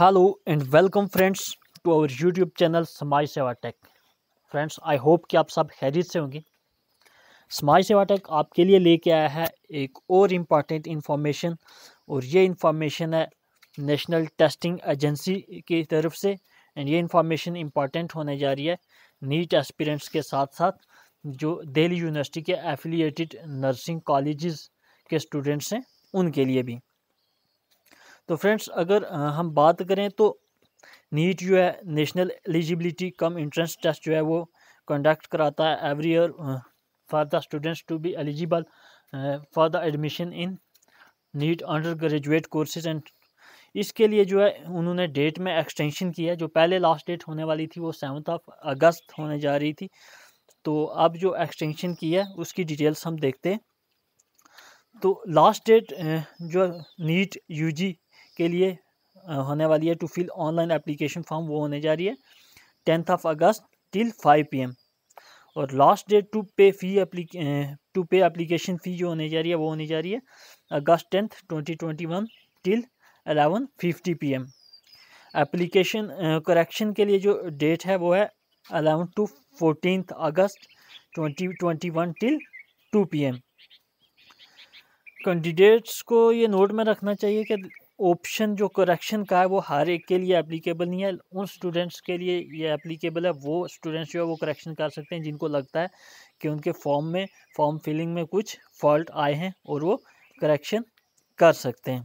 hello and welcome friends to our YouTube channel Samaj Seva take friends I hope कि आप सब खैरियत से होंगे समाज सेवा टेक आपके लिए लेके आया है एक और इम्पॉर्टेंट इन्फॉर्मेशन और ये इन्फॉर्मेशन है नेशनल टेस्टिंग एजेंसी की तरफ से एंड ये इन्फॉर्मेशन इम्पॉर्टेंट होने जा रही है नीट एस्पिरेंट्स के साथ साथ जो दिल्ली यूनिवर्सिटी के एफिलिएटेड नर्सिंग कॉलेजेस के स्टूडेंट्स हैं उनके लिए भी तो फ्रेंड्स अगर हम बात करें तो नीट जो है national eligibility cum entrance test जो है वो कंडक्ट कराता है every year for the students to be eligible for the admission in NEET undergraduate courses and इसके लिए जो है उन्होंने डेट में एक्सटेंशन किया है जो पहले लास्ट डेट होने वाली थी वो सेवन्थ ऑफ अगस्त होने जा रही थी तो अब जो एक्सटेंशन की है उसकी डिटेल्स हम देखते हैं तो लास्ट डेट जो नीट यूजी के लिए होने वाली है to fill online application form वो होने जा रही है tenth of August till five p m और last date to pay fee to पे अप्लीकेशन फ़ी जो होने जा रही है वो होने जा रही है August tenth twenty twenty one till eleven fifty p m application correction के लिए जो डेट है वो है eleven to fourteen August twenty twenty one till two p m candidates को ये नोट में रखना चाहिए कि ऑप्शन जो करेक्शन का है वो हर एक के लिए एप्लीकेबल नहीं है उन स्टूडेंट्स के लिए ये एप्लीकेबल है वो स्टूडेंट्स जो है वो करेक्शन कर सकते हैं जिनको लगता है कि उनके फॉर्म में फॉर्म फिलिंग में कुछ फॉल्ट आए हैं और वो करेक्शन कर सकते हैं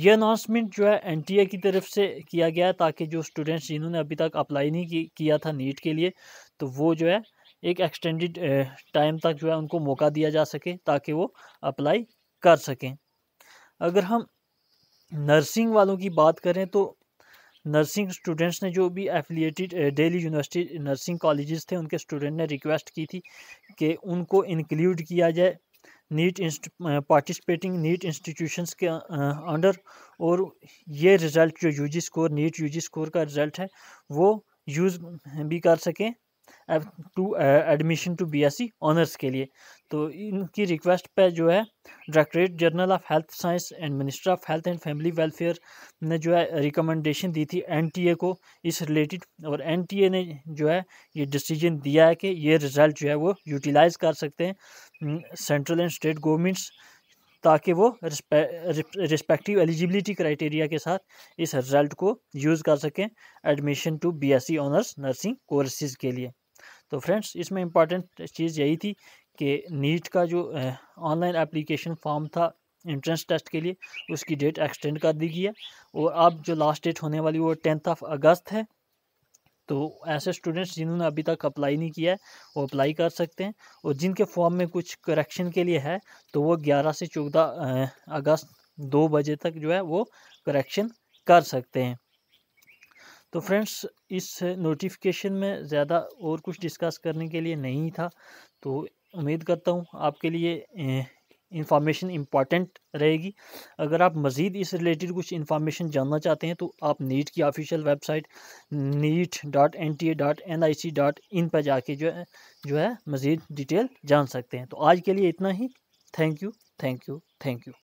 ये अनाउंसमेंट जो है एनटीए की तरफ से किया गया ताकि जो स्टूडेंट्स जिन्होंने अभी तक अप्लाई नहीं किया था नीट के लिए तो वो जो है एक एक्सटेंडेड टाइम तक जो है उनको मौका दिया जा सके ताकि वो अप्लाई कर सकें अगर हम नर्सिंग वालों की बात करें तो नर्सिंग स्टूडेंट्स ने जो भी affiliated Delhi university nursing colleges थे उनके स्टूडेंट ने रिक्वेस्ट की थी कि उनको इंक्लूड किया जाए नीट पार्टिसिपेटिंग नीट इंस्टीट्यूशंस के अंडर और ये रिज़ल्ट जो UG score NEET UG score का रिज़ल्ट है वो यूज़ भी कर सकें to admission to BSc e honours के लिए तो इनकी रिक्वेस्ट पे जो है directorate general of health science and minister of health and family welfare ने जो है रिकमेंडेशन दी थी एनटीए को इस रिलेटेड और एनटीए ने जो है ये डिसीजन दिया है कि ये रिज़ल्ट जो है वो यूटिलाइज कर सकते हैं hmm, central and state governments ताकि वो रिस्पे रिस्पेक्टिव एलिजिबिलिटी क्राइटेरिया के साथ इस रिज़ल्ट को यूज़ कर सकें admission to BSc honours nursing courses के लिए तो फ्रेंड्स इसमें इम्पॉर्टेंट चीज़ यही थी कि नीट का जो ऑनलाइन एप्लीकेशन फॉर्म था एंट्रेंस टेस्ट के लिए उसकी डेट एक्सटेंड कर दी गई है और अब जो लास्ट डेट होने वाली वो टेंथ ऑफ अगस्त है तो ऐसे स्टूडेंट्स जिन्होंने अभी तक अप्लाई नहीं किया है वो अप्लाई कर सकते हैं और जिनके फॉर्म में कुछ करेक्शन के लिए है तो वो 11 से चौदह अगस्त दो बजे तक जो है वो करेक्शन कर सकते हैं तो फ्रेंड्स इस नोटिफिकेशन में ज़्यादा और कुछ डिस्कस करने के लिए नहीं था तो उम्मीद करता हूँ आपके लिए इंफॉर्मेशन इम्पॉर्टेंट रहेगी अगर आप मज़ीद इस रिलेटेड कुछ इन्फॉर्मेशन जानना चाहते हैं तो आप नीट की official website NEET dot N T A dot N I C dot in पर जाके जो है जो है मज़ीद डिटेल जान सकते हैं तो आज के लिए इतना ही thank you thank you thank you